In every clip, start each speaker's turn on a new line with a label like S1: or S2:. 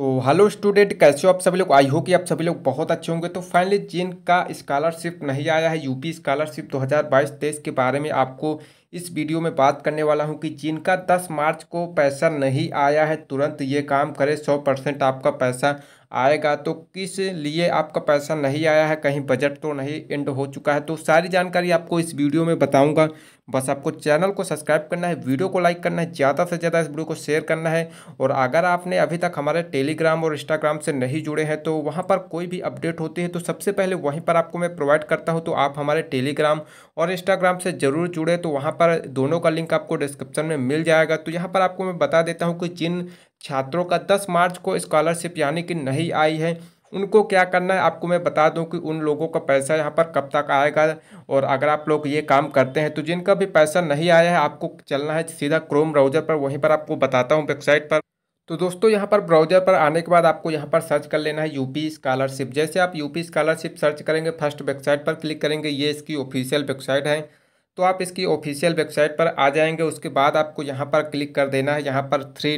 S1: तो hello student कैसे हो आप सभी लोग आई हो कि आप सभी लोग बहुत अच्छे होंगे तो फाइनली जिनका स्कॉलरशिप नहीं आया है यूपी स्कॉलरशिप 2022-23 के बारे में आपको इस वीडियो में बात करने वाला हूं कि जिनका 10 मार्च को पैसा नहीं आया है तुरंत ये काम करें 100 परसेंट आपका पैसा आएगा तो किस लिए आपका पैसा नहीं आया है कहीं बजट तो नहीं एंड हो चुका है तो सारी जानकारी आपको इस वीडियो में बताऊंगा बस आपको चैनल को सब्सक्राइब करना है वीडियो को लाइक करना है ज़्यादा से ज़्यादा इस वीडियो को शेयर करना है और अगर आपने अभी तक हमारे टेलीग्राम और इंस्टाग्राम से नहीं जुड़े हैं तो वहाँ पर कोई भी अपडेट होती है तो सबसे पहले वहीं पर आपको मैं प्रोवाइड करता हूँ तो आप हमारे टेलीग्राम और इंस्टाग्राम से ज़रूर जुड़े तो वहाँ पर दोनों का लिंक आपको डिस्क्रिप्शन में मिल जाएगा तो यहाँ पर आपको मैं बता देता हूँ कि जिन छात्रों का दस मार्च को स्कॉलरशिप यानी कि नहीं आई है उनको क्या करना है आपको मैं बता दूं कि उन लोगों का पैसा यहाँ पर कब तक आएगा और अगर आप लोग ये काम करते हैं तो जिनका भी पैसा नहीं आया है आपको चलना है सीधा क्रोम ब्राउज़र पर वहीं पर आपको बताता हूँ वेबसाइट पर तो दोस्तों यहाँ पर ब्राउजर पर आने के बाद आपको यहाँ पर सर्च कर लेना है यूपी स्कॉलरशिप जैसे आप यूपी स्कॉलरशिप सर्च करेंगे फर्स्ट वेबसाइट पर क्लिक करेंगे ये इसकी ऑफिशियल वेबसाइट है तो आप इसकी ऑफिशियल वेबसाइट पर आ जाएंगे उसके बाद आपको यहाँ पर क्लिक कर देना है यहाँ पर थ्री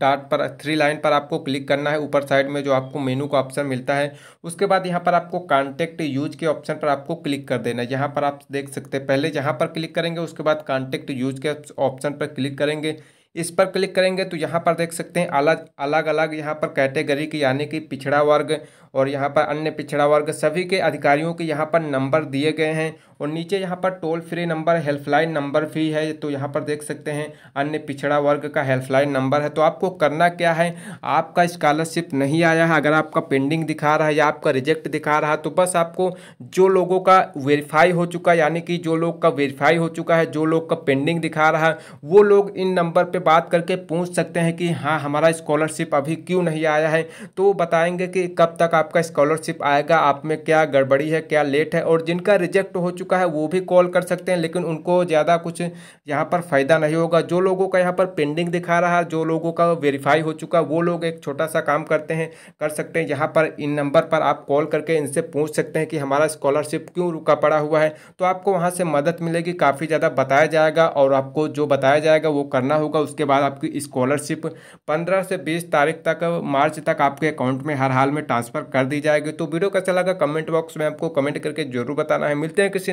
S1: डाट पर थ्री लाइन पर आपको क्लिक करना है ऊपर साइड में जो आपको मेनू का ऑप्शन मिलता है उसके बाद यहाँ पर आपको कांटेक्ट यूज के ऑप्शन पर आपको क्लिक कर देना है यहाँ पर आप देख सकते हैं पहले जहाँ पर क्लिक करेंगे उसके बाद कांटेक्ट यूज के ऑप्शन पर क्लिक करेंगे इस पर क्लिक करेंगे तो यहाँ पर देख सकते हैं अलग अलग अलग यहाँ पर कैटेगरी की यानी कि पिछड़ा वर्ग और यहाँ पर अन्य पिछड़ा वर्ग सभी के अधिकारियों के यहाँ पर नंबर दिए गए हैं और नीचे यहाँ पर toll free number helpline number भी है तो यहाँ पर देख सकते हैं अन्य पिछड़ा वर्ग का हेल्पलाइन नंबर है तो आपको करना क्या है आपका स्कॉलरशिप नहीं आया है अगर आपका पेंडिंग दिखा रहा है या आपका रिजेक्ट दिखा रहा है तो बस आपको जो लोगों का वेरीफाई हो चुका है यानी कि जो लोग का वेरीफाई हो चुका है जो लोग का पेंडिंग दिखा रहा है वो लोग इन नंबर पर बात करके पूछ सकते हैं कि हाँ हमारा स्कॉलरशिप अभी क्यों नहीं आया है तो बताएंगे कि कब तक आपका स्कॉलरशिप आएगा आप में क्या गड़बड़ी है क्या लेट है और जिनका रिजेक्ट हो चुका चुका है वो भी कॉल कर सकते हैं लेकिन उनको ज़्यादा कुछ यहाँ पर फ़ायदा नहीं होगा जो लोगों का यहाँ पर पेंडिंग दिखा रहा है जो लोगों का वेरीफाई हो चुका है वो लोग एक छोटा सा काम करते हैं कर सकते हैं यहाँ पर इन नंबर पर आप कॉल करके इनसे पूछ सकते हैं कि हमारा स्कॉलरशिप क्यों रुका पड़ा हुआ है तो आपको वहाँ से मदद मिलेगी काफ़ी ज़्यादा बताया जाएगा और आपको जो बताया जाएगा वो करना होगा उसके बाद आपकी स्कॉलरशिप पंद्रह से बीस तारीख तक मार्च तक आपके अकाउंट में हर हाल में ट्रांसफ़र कर दी जाएगी तो वीडियो कैसा लगा कमेंट बॉक्स में आपको कमेंट करके जरूर बताना है मिलते हैं किसी